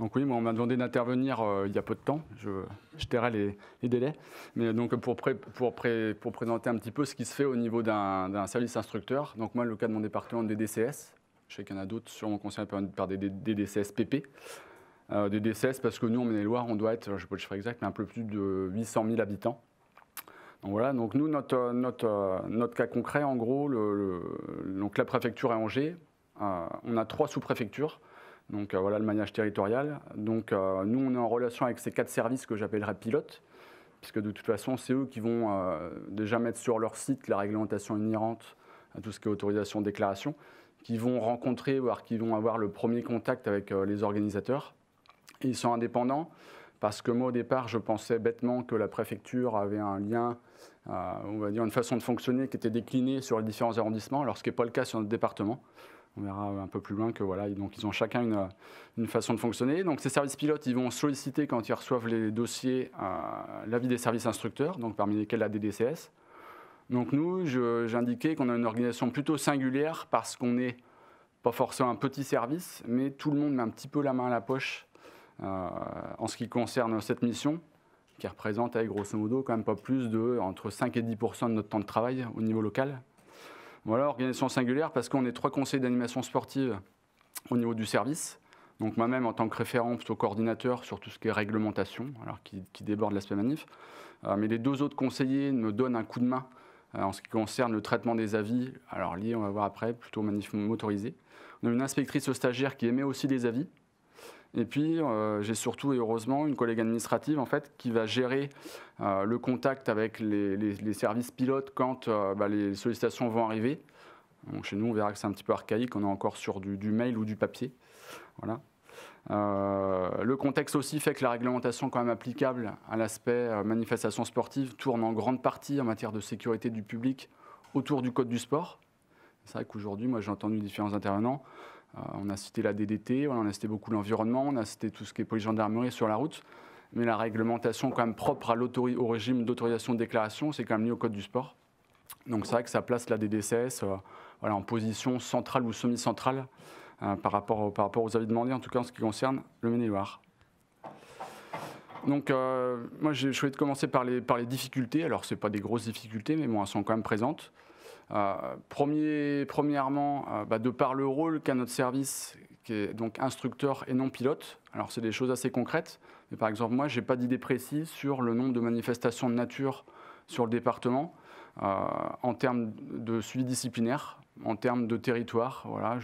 Donc oui, moi, on m'a demandé d'intervenir euh, il y a peu de temps. Je, je tairai les, délais. Mais donc pour, pour, présenter un petit peu ce qui se fait au niveau d'un service instructeur. Donc moi, le cas de mon département de DCS, je sais qu'il y en a d'autres sur mon conseil, par des, des, PP. Euh, des DCS parce que nous, en Ménéloire, loire on doit être, je ne sais pas le chiffre exact, mais un peu plus de 800 000 habitants. Donc voilà, donc nous, notre, cas concret, en gros, donc la préfecture est Angers, euh, on a trois sous-préfectures. Donc euh, voilà le manège territorial. Donc euh, nous, on est en relation avec ces quatre services que j'appellerais pilotes, puisque de toute façon, c'est eux qui vont euh, déjà mettre sur leur site la réglementation inhérente à tout ce qui est autorisation, déclaration, qui vont rencontrer, voire qui vont avoir le premier contact avec les organisateurs. Ils sont indépendants parce que moi au départ je pensais bêtement que la préfecture avait un lien, euh, on va dire une façon de fonctionner qui était déclinée sur les différents arrondissements, alors ce qui n'est pas le cas sur notre département. On verra un peu plus loin que voilà, donc ils ont chacun une, façon de fonctionner. Donc ces services pilotes, ils vont solliciter quand ils reçoivent les dossiers euh, l'avis des services instructeurs, donc parmi lesquels la DDCS. Donc nous, j'indiquais qu'on a une organisation plutôt singulière parce qu'on n'est pas forcément un petit service, mais tout le monde met un petit peu la main à la poche euh, en ce qui concerne cette mission, qui représente, avec eh, grosso modo, quand même pas plus de entre 5 et 10 de notre temps de travail au niveau local. Voilà, organisation singulière, parce qu'on est trois conseillers d'animation sportive au niveau du service. Donc moi-même, en tant que référent, plutôt coordinateur sur tout ce qui est réglementation, alors qui, qui déborde l'aspect manif. Euh, mais les deux autres conseillers me donnent un coup de main euh, en ce qui concerne le traitement des avis, alors lié on va voir après, plutôt manif motorisé. On a une inspectrice au stagiaire qui émet aussi des avis, et puis, euh, j'ai surtout et heureusement une collègue administrative en fait, qui va gérer euh, le contact avec les, services pilotes quand euh, bah, les sollicitations vont arriver. chez nous, on verra que c'est un petit peu archaïque, on est encore sur du, du mail ou du papier. Voilà. le contexte aussi fait que la réglementation quand même applicable à l'aspect manifestation sportive tourne en grande partie en matière de sécurité du public autour du code du sport. C'est vrai qu'aujourd'hui, moi j'ai entendu différents intervenants euh, on a cité la DDT, on a cité beaucoup l'environnement, on a cité tout ce qui est police gendarmerie sur la route. Mais la réglementation quand même propre à au régime d'autorisation de déclaration, c'est quand même lié au code du sport. Donc c'est vrai que ça place la DDCS euh, en position centrale ou semi-centrale euh, par, rapport, aux avis demandés, en tout cas en ce qui concerne le maine et Donc moi j'ai de commencer par les, difficultés. Alors ce pas des grosses difficultés, mais elles sont quand même présentes. Euh, premièrement, euh, bah, de par le rôle qu'a notre service, qui est donc instructeur et non pilote, alors c'est des choses assez concrètes, mais par exemple moi, je n'ai pas d'idée précise sur le nombre de manifestations de nature sur le département. Euh, en termes de suivi disciplinaire, en termes de territoire, voilà,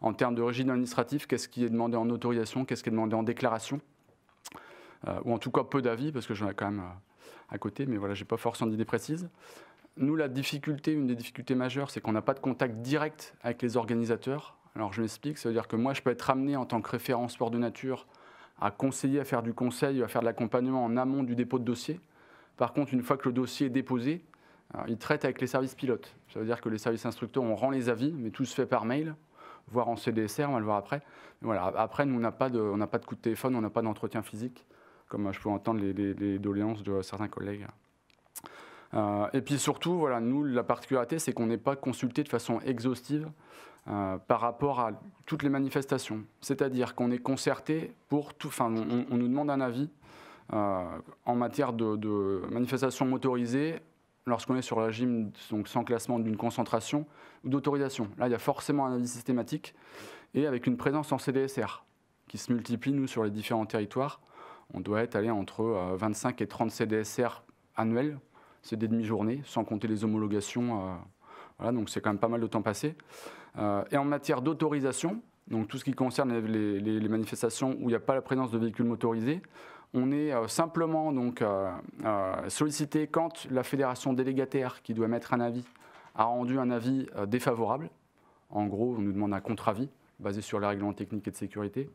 en termes de régime administratif, qu'est-ce qui est demandé en autorisation, qu'est-ce qui est demandé en déclaration, ou en tout cas peu d'avis, parce que j'en ai quand même à côté, mais voilà, je n'ai pas forcément d'idée précise. Nous, la difficulté, une des difficultés majeures, c'est qu'on n'a pas de contact direct avec les organisateurs. Alors je m'explique, ça veut dire que moi, je peux être amené en tant que référent sport de nature à conseiller, à faire du conseil, à faire de l'accompagnement en amont du dépôt de dossier. Par contre, une fois que le dossier est déposé, euh, il traite avec les services pilotes. Ça veut dire que les services instructeurs, on rend les avis, mais tout se fait par mail, voire en CDSR, on va le voir après. voilà, après, nous, on n'a pas, de, on pas de coup de téléphone, on n'a pas d'entretien physique, comme euh, je peux entendre les doléances de certains collègues. Euh, et puis surtout, voilà, nous, la particularité, c'est qu'on n'est pas consulté de façon exhaustive euh, par rapport à toutes les manifestations. C'est-à-dire qu'on est concerté pour tout. Enfin, on, nous demande un avis euh, en matière de, manifestations motorisées lorsqu'on est sur le régime donc sans classement d'une concentration ou d'autorisation. Là, il y a forcément un avis systématique et avec une présence en CDSR qui se multiplie, nous, sur les différents territoires. On doit être allé entre 25 et 30 CDSR annuels c'est des demi-journées, sans compter les homologations. Euh, voilà, donc c'est quand même pas mal de temps passé. Euh, et en matière d'autorisation, donc tout ce qui concerne les, manifestations où il n'y a pas la présence de véhicules motorisés, on est euh, simplement donc sollicité quand la fédération délégataire qui doit mettre un avis a rendu un avis défavorable. En gros, on nous demande un contre-avis basé sur les règlements techniques et de sécurité.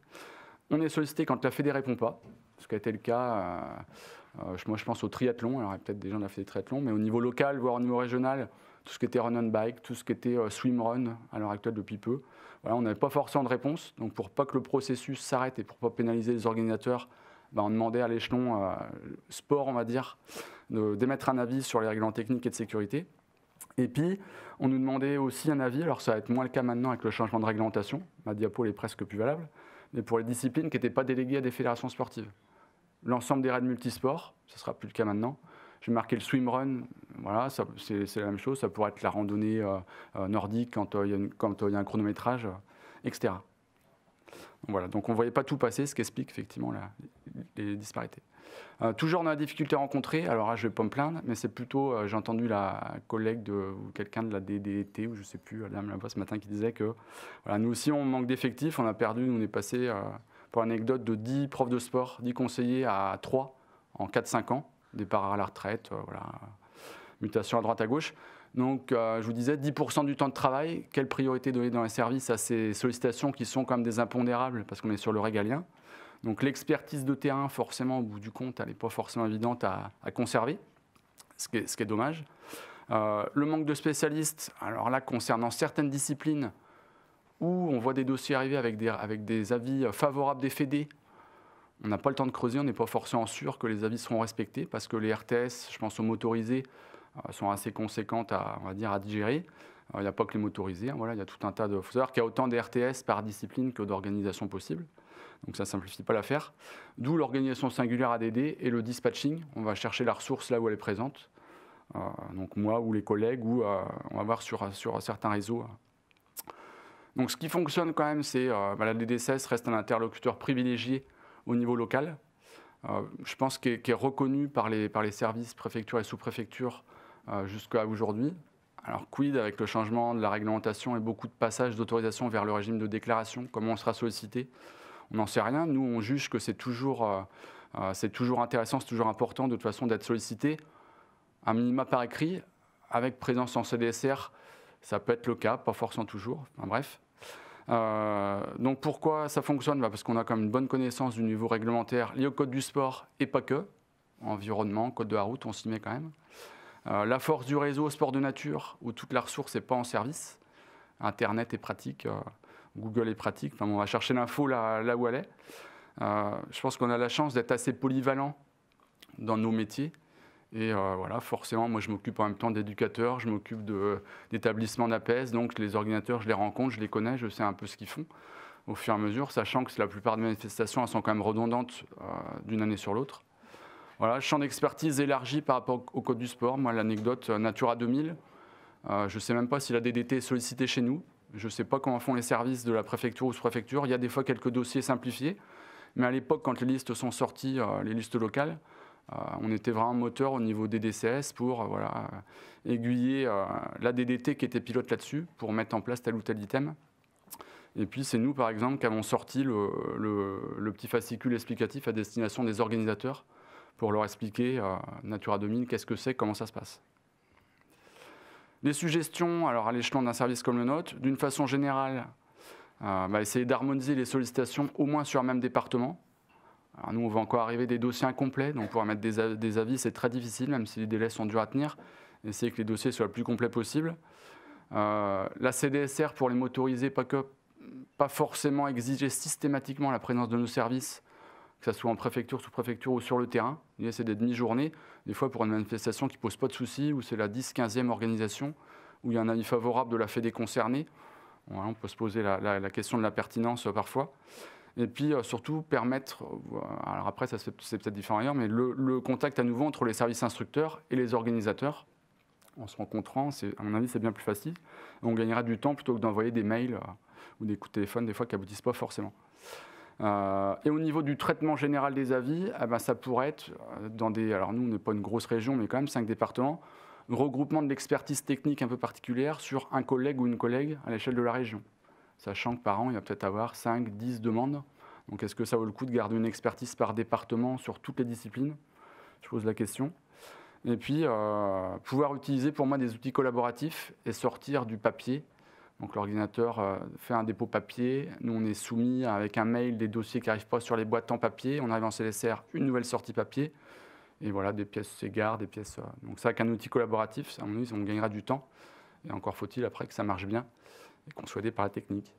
On est sollicité quand la fédé répond pas, ce qui a été le cas euh, moi, je pense au triathlon. Alors, peut-être des gens a ont fait des triathlons, mais au niveau local, voire au niveau régional, tout ce qui était run and bike, tout ce qui était euh, swim run à l'heure actuelle depuis peu. on n'avait pas forcément de réponse. Donc, pour pas que le processus s'arrête et pour pas pénaliser les organisateurs, bah, on demandait à l'échelon euh, sport, on va dire, d'émettre un avis sur les règlements techniques et de sécurité. Et puis, on nous demandait aussi un avis. Alors, ça va être moins le cas maintenant avec le changement de réglementation. Ma diapo est presque plus valable. Mais pour les disciplines qui n'étaient pas déléguées à des fédérations sportives l'ensemble des raids multisports, ce ne sera plus le cas maintenant. J'ai marqué le swim run, voilà, c'est la même chose, ça pourrait être la randonnée euh, euh, nordique quand euh, il y, a un chronométrage, etc. Donc, voilà, donc on ne voyait pas tout passer, ce qui explique effectivement la, les disparités. Euh, toujours dans la difficulté rencontrée, alors là je ne vais pas me plaindre, mais c'est plutôt, j'ai entendu la collègue de, ou quelqu'un de la DDT, ou je ne sais plus, la voix ce matin, qui disait que nous aussi on manque d'effectifs, on a perdu, on est passé, pour anecdote, de 10 profs de sport, 10 conseillers à 3 en 4-5 ans, départ à la retraite, euh, mutation à droite à gauche. Donc, euh, je vous disais, 10% du temps de travail, quelle priorité donner dans les services à ces sollicitations qui sont comme des impondérables, parce qu'on est sur le régalien. Donc, l'expertise de terrain, forcément, au bout du compte, elle n'est pas forcément évidente à, conserver, ce qui est, dommage. Euh, le manque de spécialistes, alors là, concernant certaines disciplines, où on voit des dossiers arriver avec des, avis favorables des fédés. On n'a pas le temps de creuser, on n'est pas forcément sûr que les avis seront respectés parce que les RTS, je pense aux motorisés, euh, sont assez conséquentes à, dire, à digérer. Euh, il n'y a pas que les motorisés, hein, voilà, il y a tout un tas de... Il faut y a autant de RTS par discipline que d'organisation possible, Donc ça ne simplifie pas l'affaire. D'où l'organisation singulière ADD et le dispatching. On va chercher la ressource là où elle est présente. Euh, donc moi ou les collègues, ou on va voir sur certains réseaux donc ce qui fonctionne quand même, c'est euh, bah, la DDSS reste un interlocuteur privilégié au niveau local. Euh, je pense qu'il est, reconnu par les, par les services préfectures et sous-préfectures euh, jusqu'à aujourd'hui. Alors quid avec le changement de la réglementation et beaucoup de passages d'autorisation vers le régime de déclaration, comment on sera sollicité On n'en sait rien. Nous, on juge que c'est toujours, euh, c'est toujours intéressant, c'est toujours important de toute façon d'être sollicité, un minima par écrit, avec présence en CDSR ça peut être le cas, pas forcément toujours, bref. Euh, donc pourquoi ça fonctionne bah, Parce qu'on a quand même une bonne connaissance du niveau réglementaire lié au code du sport et pas que. Environnement, code de la route, on s'y met quand même. Euh, la force du réseau sport de nature, où toute la ressource n'est pas en service. Internet est pratique, euh, Google est pratique. on va chercher l'info là, où elle est. je pense qu'on a la chance d'être assez polyvalent dans nos métiers. Et euh, voilà, forcément, moi, je m'occupe en même temps d'éducateurs, je m'occupe d'établissements d'APS, donc les ordinateurs, je les rencontre, je les connais, je sais un peu ce qu'ils font au fur et à mesure, sachant que la plupart des manifestations, elles sont quand même redondantes euh, d'une année sur l'autre. Voilà, champ d'expertise élargi par rapport au Code du sport. Moi, l'anecdote euh, Natura 2000, je ne sais même pas si la DDT est sollicitée chez nous. Je ne sais pas comment font les services de la préfecture ou sous-préfecture. Il y a des fois quelques dossiers simplifiés. Mais à l'époque, quand les listes sont sorties, les listes locales, euh, on était vraiment moteur au niveau des DCS pour euh, euh, aiguiller la DDT qui était pilote là-dessus pour mettre en place tel ou tel item. Et puis c'est nous, par exemple, qui avons sorti le, petit fascicule explicatif à destination des organisateurs pour leur expliquer nature Natura 2000, qu'est-ce que c'est, comment ça se passe. Les suggestions, alors à l'échelon d'un service comme le nôtre, d'une façon générale, bah, essayer d'harmoniser les sollicitations au moins sur un même département nous, on va encore arriver des dossiers incomplets, donc pour mettre des, avis, c'est très difficile, même si les délais sont durs à tenir. Essayer que les dossiers soient le plus complet possible. Euh, la CDSR, pour les motoriser, pas, que, pas forcément exiger systématiquement la présence de nos services, que ce soit en préfecture, sous-préfecture ou sur le terrain. c'est des demi-journées, des fois pour une manifestation qui ne pose pas de soucis, où c'est la 10-15e organisation, où il y a un avis favorable de la Fédé concernée. on peut se poser la question de la pertinence euh, parfois. Et puis euh, surtout permettre, euh, alors après ça c'est peut-être différent ailleurs, mais le, contact à nouveau entre les services instructeurs et les organisateurs en se rencontrant, à mon avis c'est bien plus facile. On gagnera du temps plutôt que d'envoyer des mails euh, ou des coups de téléphone des fois qui aboutissent pas forcément. et au niveau du traitement général des avis, eh ben, ça pourrait être dans des, alors nous on n'est pas une grosse région, mais quand même cinq départements, regroupement de l'expertise technique un peu particulière sur un collègue ou une collègue à l'échelle de la région sachant que par an, il va peut-être avoir 5, 10 demandes. Donc est-ce que ça vaut le coup de garder une expertise par département sur toutes les disciplines Je pose la question. Et puis, euh, pouvoir utiliser pour moi des outils collaboratifs et sortir du papier. Donc l'ordinateur euh, fait un dépôt papier, nous on est soumis avec un mail des dossiers qui n'arrivent pas sur les boîtes en papier, on arrive en CLSR, une nouvelle sortie papier, et voilà, des pièces s'égardent des pièces... Euh, donc ça, avec un outil collaboratif, à mon avis, on gagnera du temps, et encore faut-il après que ça marche bien et par la technique.